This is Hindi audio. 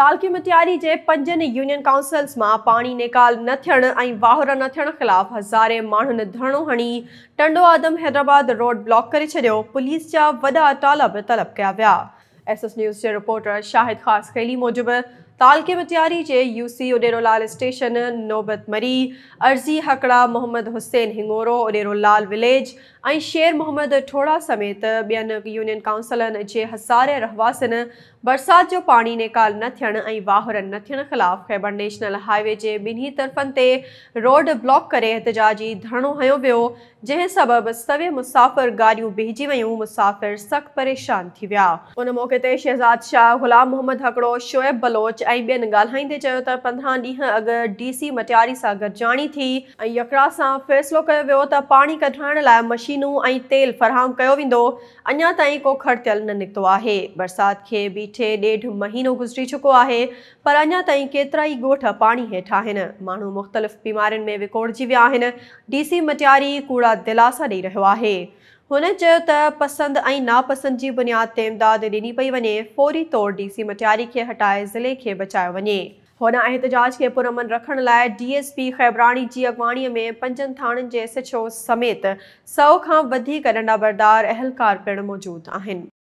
તાલકી મતિયારી के पंजन यूनियन काउंसिल्स में पानी नेकाल न थियण ऐं न थियण ख़िलाफ़ु हज़ारे मानून धरणो हणी टंडो आदम हैदराबाद रोड ब्लॉक कर छॾियो पुलिस जा वॾा टाला तलब कया विया एस एस न्यूज़ जे रिपोर्टर शाहिद खास ख़ैली मूजिबि तालके मतियारी के यूसी उडेरोलाल स्टेशन नौबत मरी अर्ज़ी हकड़ा मोहम्मद हुसैन हिंगोरो उडेरोलाल विलेज ऐं शेर मोहम्मद ठोड़ा समेत ॿियनि यूनियन काउंसलनि जे हज़ारे रहवासन बरसात जो पानी नेकाल न थियण ऐं न थियण ख़िलाफ़ु ख़ैबर नेशनल हाईवे के बिन्हीं तरफन ते रोड ब्लॉक कर एहतजाजी धरणो हयो वियो जंहिं सबबि सवे मुसाफ़िर गाड़ी बीहिजी वियूं मुसाफ़िर सख़्तु परेशान थी विया उन मौक़े शहज़ाद शाह ग़ुलाम मोहम्मद हकड़ो शोएब बलोच ऐं ॿियनि ॻाल्हाईंदे चयो त पंद्रहं ॾींहं अॻु डी सी मटियारी सां गॾिजाणी थी ऐं यकराश सां फ़ैसिलो कयो वियो त पाणी कढाइण लाइ मशीनूं ऐं तेल फ़राहम कयो वेंदो अञा ताईं को खर्चियलु न निकितो आहे बरसाति खे बीठे ॾेढ महीनो गुज़री चुको आहे पर अञा ताईं केतिरा ई ॻोठ पाणी हेठि आहिनि माण्हू मुख़्तलिफ़ बीमारियुनि में विकोड़जी विया आहिनि डी सी मटियारी कूड़ा दिलासा ॾेई रहियो आहे उन पसंद त पसंदि ऐं नापसंदि जी बुनियाद ते इमदाद ॾिनी पई वञे फौरी तौर डी सी मटियारी खे हटाए ज़िले के बचायो वे एहतजाज के पुरमन रखण लाइ डीएसपी खैबरानी की अगवाणी में पंजनि थाणनि जे एसएचओ समेत सौ का वधीक डंडाबरदार अहलकार पिणु मौजूदु आहिनि